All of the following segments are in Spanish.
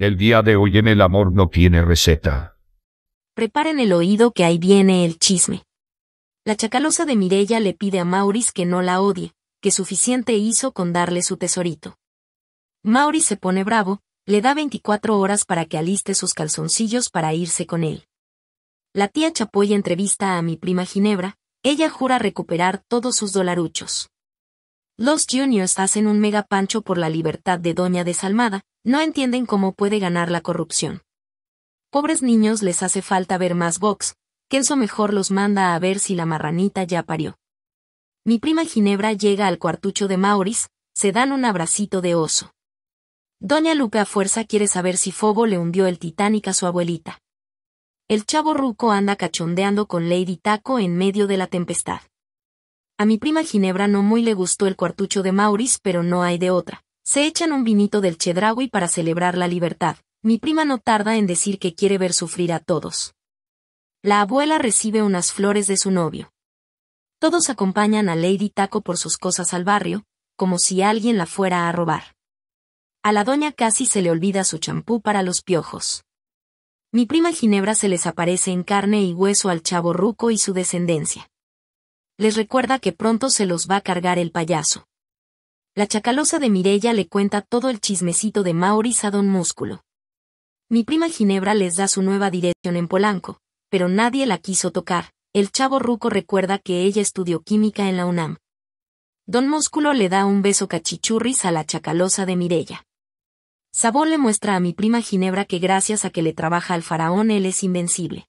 El día de hoy en el amor no tiene receta. Preparen el oído que ahí viene el chisme. La chacalosa de Mirella le pide a Maurice que no la odie, que suficiente hizo con darle su tesorito. Maurice se pone bravo, le da 24 horas para que aliste sus calzoncillos para irse con él. La tía Chapoy entrevista a mi prima Ginebra, ella jura recuperar todos sus dolaruchos. Los juniors hacen un mega pancho por la libertad de Doña Desalmada, no entienden cómo puede ganar la corrupción. Pobres niños les hace falta ver más box, Kenzo mejor los manda a ver si la marranita ya parió. Mi prima Ginebra llega al cuartucho de Maurice, se dan un abracito de oso. Doña Lupe a fuerza quiere saber si Fogo le hundió el Titanic a su abuelita. El chavo ruco anda cachondeando con Lady Taco en medio de la tempestad. A mi prima Ginebra no muy le gustó el cuartucho de Maurice, pero no hay de otra. Se echan un vinito del Chedraui para celebrar la libertad. Mi prima no tarda en decir que quiere ver sufrir a todos. La abuela recibe unas flores de su novio. Todos acompañan a Lady Taco por sus cosas al barrio, como si alguien la fuera a robar. A la doña casi se le olvida su champú para los piojos. Mi prima Ginebra se les aparece en carne y hueso al chavo Ruco y su descendencia les recuerda que pronto se los va a cargar el payaso. La chacalosa de Mirella le cuenta todo el chismecito de Maurice a Don Músculo. Mi prima Ginebra les da su nueva dirección en Polanco, pero nadie la quiso tocar. El chavo ruco recuerda que ella estudió química en la UNAM. Don Músculo le da un beso cachichurris a la chacalosa de Mirella. Sabor le muestra a mi prima Ginebra que gracias a que le trabaja al faraón él es invencible.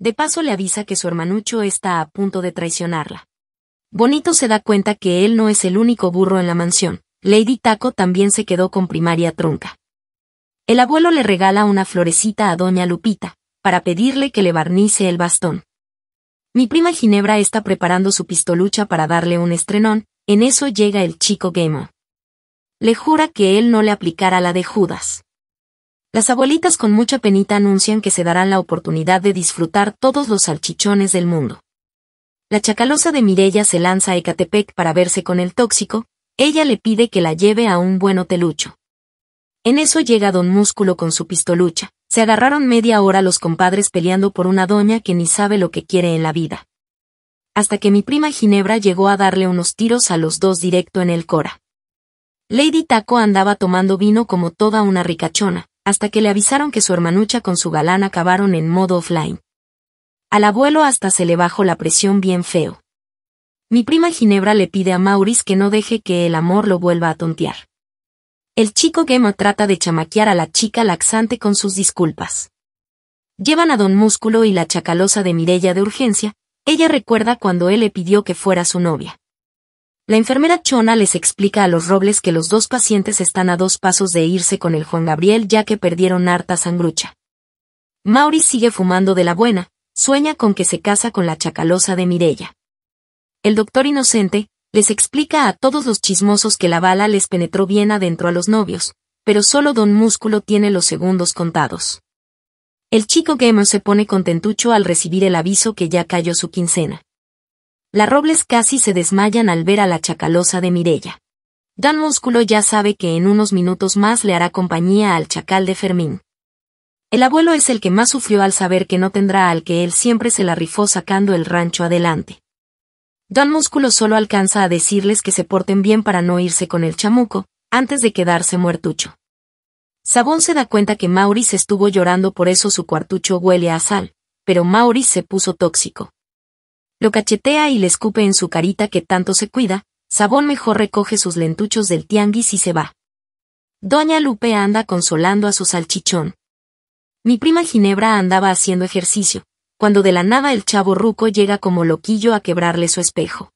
De paso le avisa que su hermanucho está a punto de traicionarla. Bonito se da cuenta que él no es el único burro en la mansión. Lady Taco también se quedó con primaria trunca. El abuelo le regala una florecita a doña Lupita, para pedirle que le barnice el bastón. Mi prima Ginebra está preparando su pistolucha para darle un estrenón, en eso llega el chico Gemo. Le jura que él no le aplicara la de Judas. Las abuelitas con mucha penita anuncian que se darán la oportunidad de disfrutar todos los salchichones del mundo. La chacalosa de Mirella se lanza a Ecatepec para verse con el tóxico, ella le pide que la lleve a un buen telucho. En eso llega Don Músculo con su pistolucha. Se agarraron media hora los compadres peleando por una doña que ni sabe lo que quiere en la vida. Hasta que mi prima Ginebra llegó a darle unos tiros a los dos directo en el cora. Lady Taco andaba tomando vino como toda una ricachona, hasta que le avisaron que su hermanucha con su galán acabaron en modo offline. Al abuelo hasta se le bajó la presión bien feo. Mi prima Ginebra le pide a Maurice que no deje que el amor lo vuelva a tontear. El chico Gemo trata de chamaquear a la chica laxante con sus disculpas. Llevan a Don Músculo y la chacalosa de Mirella de urgencia, ella recuerda cuando él le pidió que fuera su novia. La enfermera Chona les explica a los Robles que los dos pacientes están a dos pasos de irse con el Juan Gabriel ya que perdieron harta sangrucha. Mauri sigue fumando de la buena, sueña con que se casa con la chacalosa de Mirella. El doctor inocente les explica a todos los chismosos que la bala les penetró bien adentro a los novios, pero solo Don Músculo tiene los segundos contados. El chico Gamer se pone contentucho al recibir el aviso que ya cayó su quincena. Las Robles casi se desmayan al ver a la chacalosa de Mirella. Dan Músculo ya sabe que en unos minutos más le hará compañía al chacal de Fermín. El abuelo es el que más sufrió al saber que no tendrá al que él siempre se la rifó sacando el rancho adelante. Don Músculo solo alcanza a decirles que se porten bien para no irse con el chamuco, antes de quedarse muertucho. Sabón se da cuenta que Maurice estuvo llorando por eso su cuartucho huele a sal, pero Maurice se puso tóxico lo cachetea y le escupe en su carita que tanto se cuida, Sabón mejor recoge sus lentuchos del tianguis y se va. Doña Lupe anda consolando a su salchichón. Mi prima Ginebra andaba haciendo ejercicio, cuando de la nada el chavo ruco llega como loquillo a quebrarle su espejo.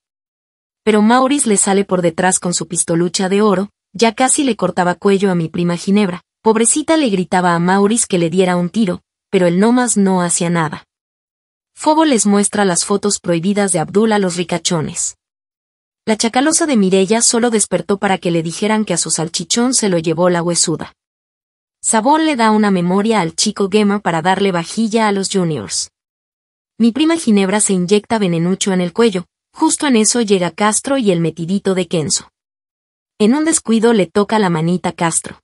Pero Mauris le sale por detrás con su pistolucha de oro, ya casi le cortaba cuello a mi prima Ginebra. Pobrecita le gritaba a Mauris que le diera un tiro, pero el nomás no hacía nada. Fobo les muestra las fotos prohibidas de Abdul a los ricachones. La chacalosa de Mirella solo despertó para que le dijeran que a su salchichón se lo llevó la huesuda. Sabón le da una memoria al chico Gema para darle vajilla a los juniors. Mi prima Ginebra se inyecta venenucho en el cuello, justo en eso llega Castro y el metidito de Kenzo. En un descuido le toca la manita Castro.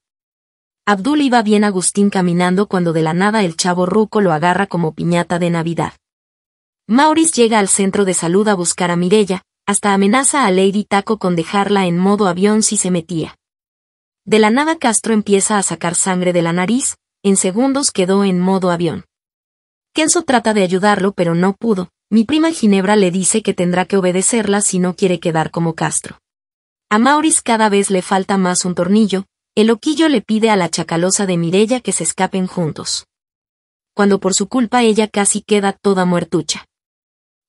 Abdul iba bien Agustín caminando cuando de la nada el chavo ruco lo agarra como piñata de Navidad. Maurice llega al centro de salud a buscar a Mirella, hasta amenaza a Lady Taco con dejarla en modo avión si se metía. De la nada Castro empieza a sacar sangre de la nariz, en segundos quedó en modo avión. Kenzo trata de ayudarlo pero no pudo, mi prima Ginebra le dice que tendrá que obedecerla si no quiere quedar como Castro. A Maurice cada vez le falta más un tornillo, el loquillo le pide a la chacalosa de Mirella que se escapen juntos. Cuando por su culpa ella casi queda toda muertucha.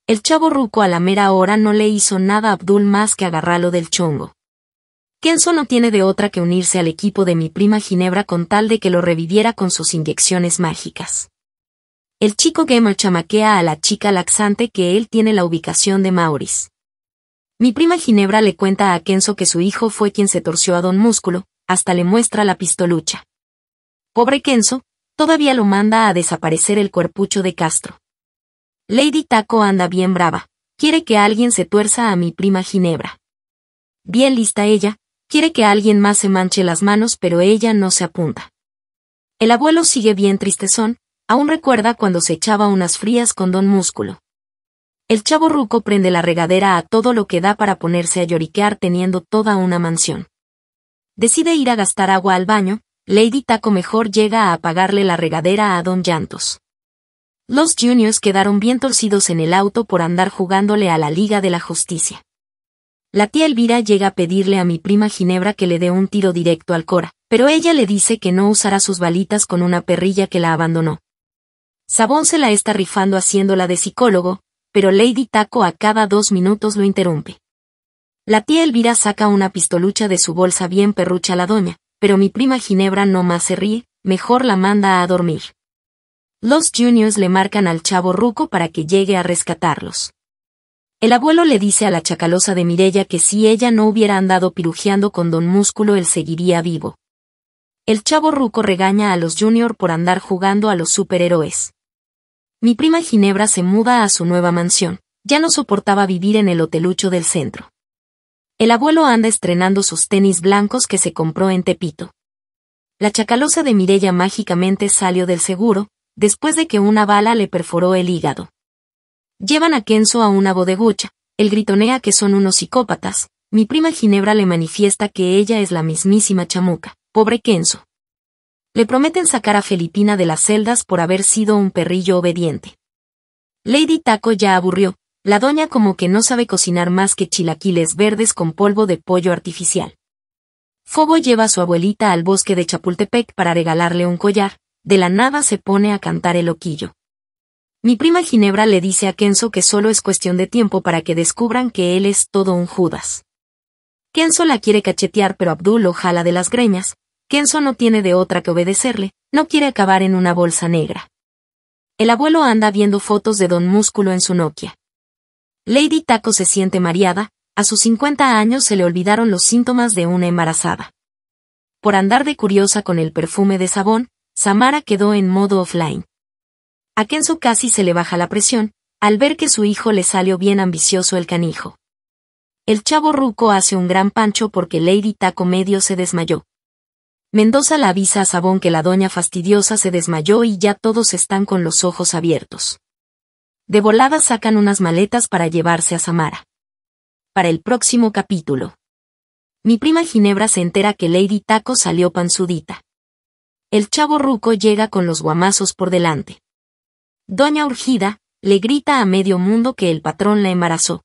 El chavo ruco a la mera hora no le hizo nada a Abdul más que agarrarlo del chongo. Kenzo no tiene de otra que unirse al equipo de mi prima Ginebra con tal de que lo reviviera con sus inyecciones mágicas. El chico gamer chamaquea a la chica laxante que él tiene la ubicación de Maurice. Mi prima Ginebra le cuenta a Kenzo que su hijo fue quien se torció a Don Músculo, hasta le muestra la pistolucha. Pobre Kenzo, todavía lo manda a desaparecer el cuerpucho de Castro. Lady Taco anda bien brava. Quiere que alguien se tuerza a mi prima Ginebra. Bien lista ella, quiere que alguien más se manche las manos pero ella no se apunta. El abuelo sigue bien tristezón, aún recuerda cuando se echaba unas frías con don Músculo. El chavo ruco prende la regadera a todo lo que da para ponerse a lloriquear teniendo toda una mansión. Decide ir a gastar agua al baño, Lady Taco mejor llega a apagarle la regadera a don Llantos. Los juniors quedaron bien torcidos en el auto por andar jugándole a la Liga de la Justicia. La tía Elvira llega a pedirle a mi prima Ginebra que le dé un tiro directo al Cora, pero ella le dice que no usará sus balitas con una perrilla que la abandonó. Sabón se la está rifando haciéndola de psicólogo, pero Lady Taco a cada dos minutos lo interrumpe. La tía Elvira saca una pistolucha de su bolsa bien perrucha a la doña, pero mi prima Ginebra no más se ríe, mejor la manda a dormir. Los juniors le marcan al chavo ruco para que llegue a rescatarlos. El abuelo le dice a la chacalosa de Mirella que si ella no hubiera andado pirujeando con don Músculo él seguiría vivo. El chavo ruco regaña a los junior por andar jugando a los superhéroes. Mi prima Ginebra se muda a su nueva mansión, ya no soportaba vivir en el hotelucho del centro. El abuelo anda estrenando sus tenis blancos que se compró en Tepito. La chacalosa de Mirella mágicamente salió del seguro, después de que una bala le perforó el hígado. Llevan a Kenzo a una bodegucha, él gritonea que son unos psicópatas, mi prima Ginebra le manifiesta que ella es la mismísima chamuca, pobre Kenzo. Le prometen sacar a Felipina de las celdas por haber sido un perrillo obediente. Lady Taco ya aburrió, la doña como que no sabe cocinar más que chilaquiles verdes con polvo de pollo artificial. Fobo lleva a su abuelita al bosque de Chapultepec para regalarle un collar, de la nada se pone a cantar el loquillo. Mi prima Ginebra le dice a Kenzo que solo es cuestión de tiempo para que descubran que él es todo un Judas. Kenzo la quiere cachetear pero Abdul lo jala de las gremias. Kenzo no tiene de otra que obedecerle, no quiere acabar en una bolsa negra. El abuelo anda viendo fotos de Don Músculo en su Nokia. Lady Taco se siente mareada, a sus 50 años se le olvidaron los síntomas de una embarazada. Por andar de curiosa con el perfume de sabón, Samara quedó en modo offline. A Kenzo casi se le baja la presión, al ver que su hijo le salió bien ambicioso el canijo. El chavo ruco hace un gran pancho porque Lady Taco medio se desmayó. Mendoza la avisa a Sabón que la doña fastidiosa se desmayó y ya todos están con los ojos abiertos. De volada sacan unas maletas para llevarse a Samara. Para el próximo capítulo. Mi prima Ginebra se entera que Lady Taco salió panzudita el chavo ruco llega con los guamazos por delante. Doña Urgida le grita a medio mundo que el patrón la embarazó.